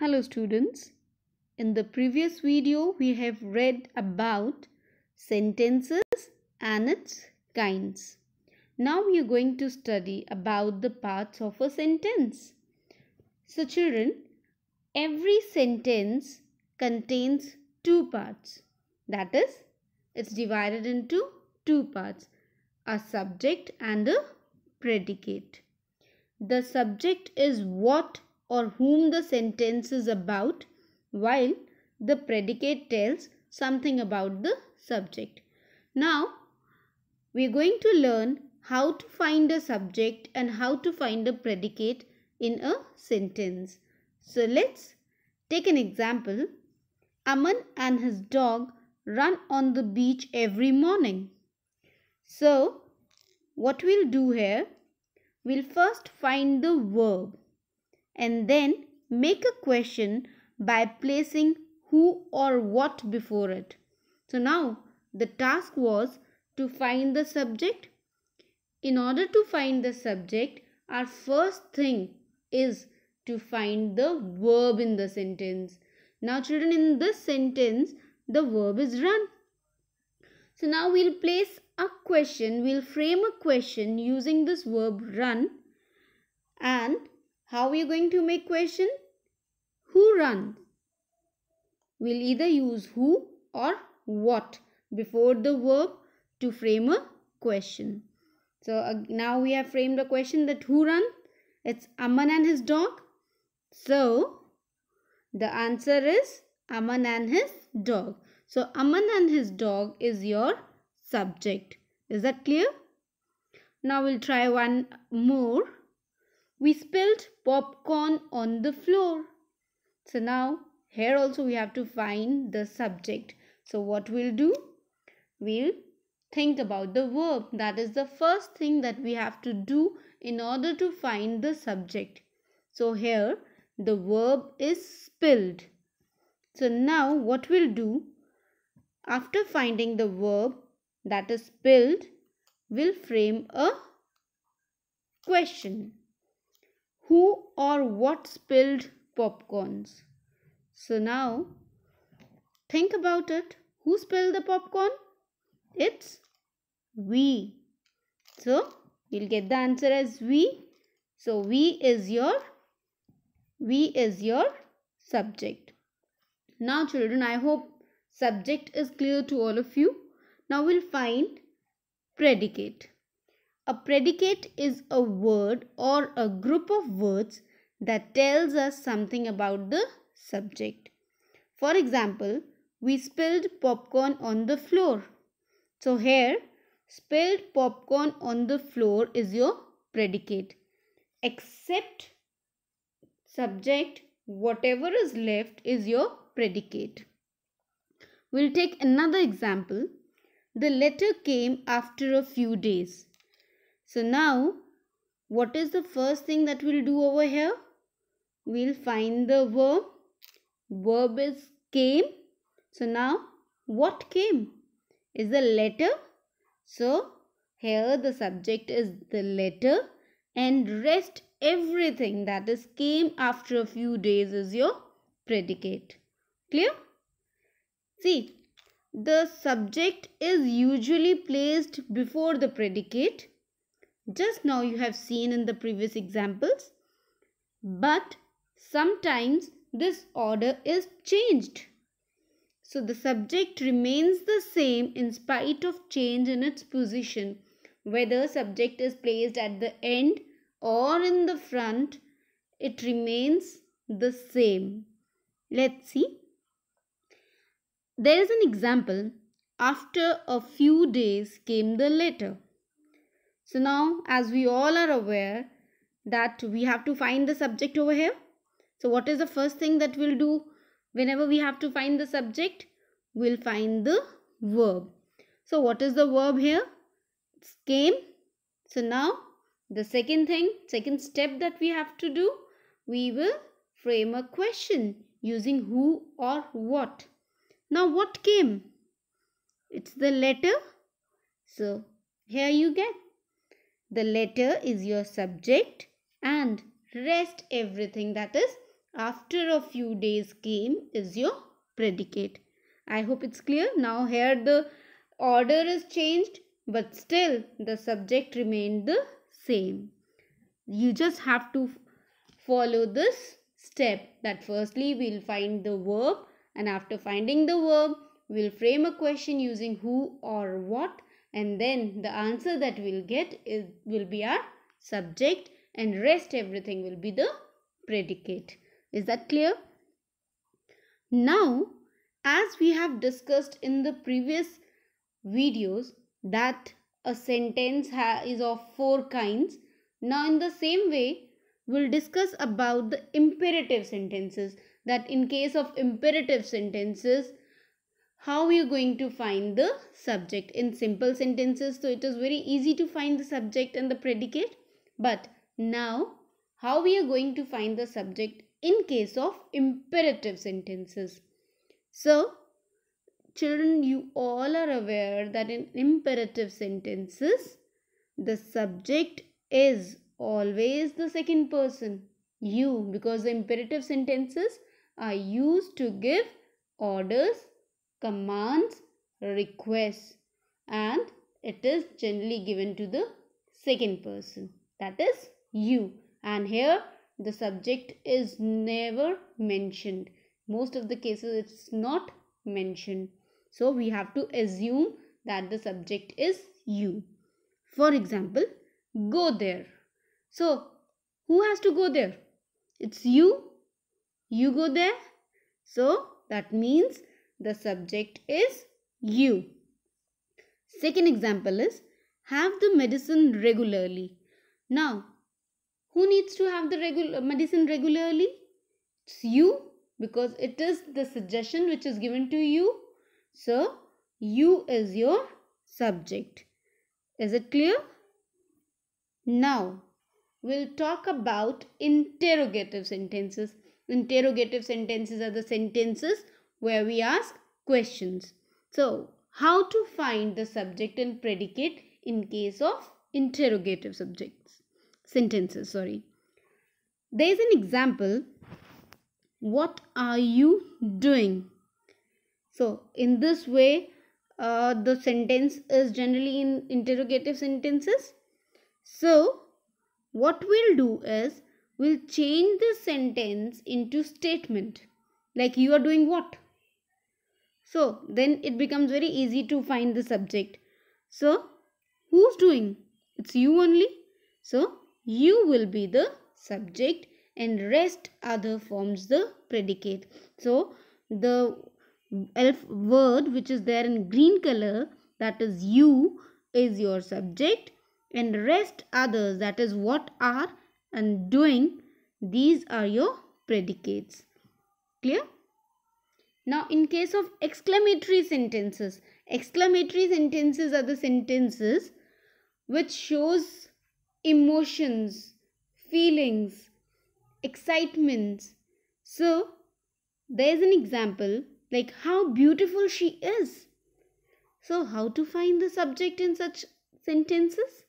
Hello students. In the previous video we have read about sentences and its kinds. Now we are going to study about the parts of a sentence. So children, every sentence contains two parts. That is, it's divided into two parts, a subject and a predicate. The subject is what or whom the sentence is about while the predicate tells something about the subject. Now, we are going to learn how to find a subject and how to find a predicate in a sentence. So, let's take an example. Aman and his dog run on the beach every morning. So, what we'll do here, we'll first find the verb and then make a question by placing who or what before it. So now the task was to find the subject. In order to find the subject, our first thing is to find the verb in the sentence. Now children, in this sentence, the verb is run. So now we'll place a question, we'll frame a question using this verb run and how are you going to make question? Who runs? We'll either use who or what before the verb to frame a question. So uh, now we have framed a question that who runs? It's Aman and his dog. So the answer is Aman and his dog. So Aman and his dog is your subject. Is that clear? Now we'll try one more. We spilled popcorn on the floor. So now here also we have to find the subject. So what we'll do? We'll think about the verb. That is the first thing that we have to do in order to find the subject. So here the verb is spilled. So now what we'll do? After finding the verb that is spilled, we'll frame a question who or what spilled popcorns. So now think about it. Who spilled the popcorn? It's we. So you'll get the answer as we. So we is your we is your subject. Now children, I hope subject is clear to all of you. Now we'll find predicate. A predicate is a word or a group of words that tells us something about the subject. For example, we spilled popcorn on the floor. So here, spilled popcorn on the floor is your predicate. Except subject, whatever is left is your predicate. We'll take another example. The letter came after a few days. So now what is the first thing that we'll do over here? We'll find the verb. Verb is came. So now what came is the letter. So here the subject is the letter and rest everything that is came after a few days is your predicate. Clear? See, the subject is usually placed before the predicate just now you have seen in the previous examples. But sometimes this order is changed. So the subject remains the same in spite of change in its position. Whether subject is placed at the end or in the front, it remains the same. Let's see. There is an example. After a few days came the letter. So now as we all are aware that we have to find the subject over here. So what is the first thing that we'll do whenever we have to find the subject? We'll find the verb. So what is the verb here? It's came. So now the second thing, second step that we have to do, we will frame a question using who or what. Now what came? It's the letter. So here you get the letter is your subject and rest everything that is after a few days came is your predicate. I hope it's clear. Now here the order is changed but still the subject remained the same. You just have to follow this step that firstly we'll find the verb and after finding the verb we'll frame a question using who or what and then the answer that we'll get is will be our subject and rest everything will be the predicate is that clear now as we have discussed in the previous videos that a sentence is of four kinds now in the same way we'll discuss about the imperative sentences that in case of imperative sentences how you are going to find the subject in simple sentences so it is very easy to find the subject and the predicate but now how we are going to find the subject in case of imperative sentences so children you all are aware that in imperative sentences the subject is always the second person you because the imperative sentences are used to give orders commands, requests and it is generally given to the second person that is you and here the subject is never mentioned most of the cases it's not mentioned so we have to assume that the subject is you for example go there so who has to go there it's you you go there so that means the subject is you. Second example is have the medicine regularly. Now, who needs to have the regular uh, medicine regularly? It's you because it is the suggestion which is given to you. So, you is your subject. Is it clear? Now, we'll talk about interrogative sentences. Interrogative sentences are the sentences where we ask questions. So, how to find the subject and predicate in case of interrogative subjects, sentences, sorry. There is an example. What are you doing? So, in this way, uh, the sentence is generally in interrogative sentences. So, what we'll do is we'll change the sentence into statement. Like, you are doing what? So then it becomes very easy to find the subject. So who's doing? It's you only. So you will be the subject and rest other forms the predicate. So the elf word which is there in green color that is you is your subject and rest others that is what are and doing these are your predicates clear now, in case of exclamatory sentences, exclamatory sentences are the sentences which shows emotions, feelings, excitements. So, there is an example like how beautiful she is. So, how to find the subject in such sentences?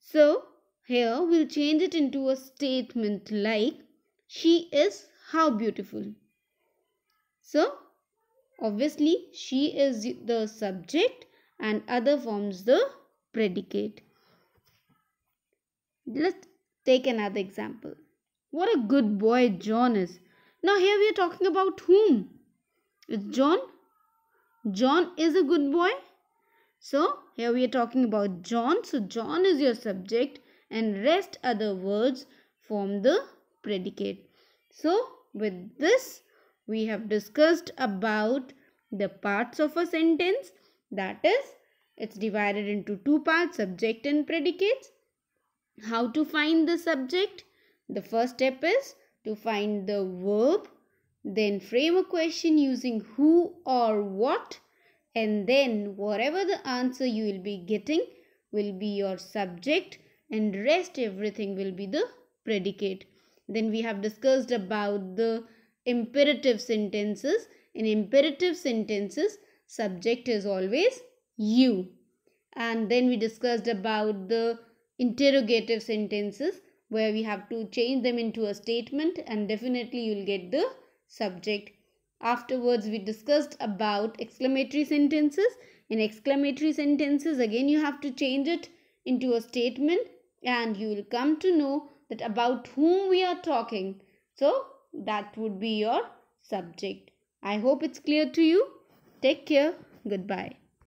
So, here we'll change it into a statement like she is how beautiful. So, obviously she is the subject and other forms the predicate. Let's take another example. What a good boy John is. Now here we are talking about whom? It's John. John is a good boy. So here we are talking about John. So John is your subject and rest other words form the predicate. So with this we have discussed about the parts of a sentence that is it's divided into two parts subject and predicates. How to find the subject? The first step is to find the verb then frame a question using who or what and then whatever the answer you will be getting will be your subject and rest everything will be the predicate then we have discussed about the imperative sentences. In imperative sentences, subject is always you. And then we discussed about the interrogative sentences where we have to change them into a statement and definitely you'll get the subject. Afterwards, we discussed about exclamatory sentences. In exclamatory sentences, again you have to change it into a statement and you will come to know that about whom we are talking. So, that would be your subject. I hope it's clear to you. Take care. Goodbye.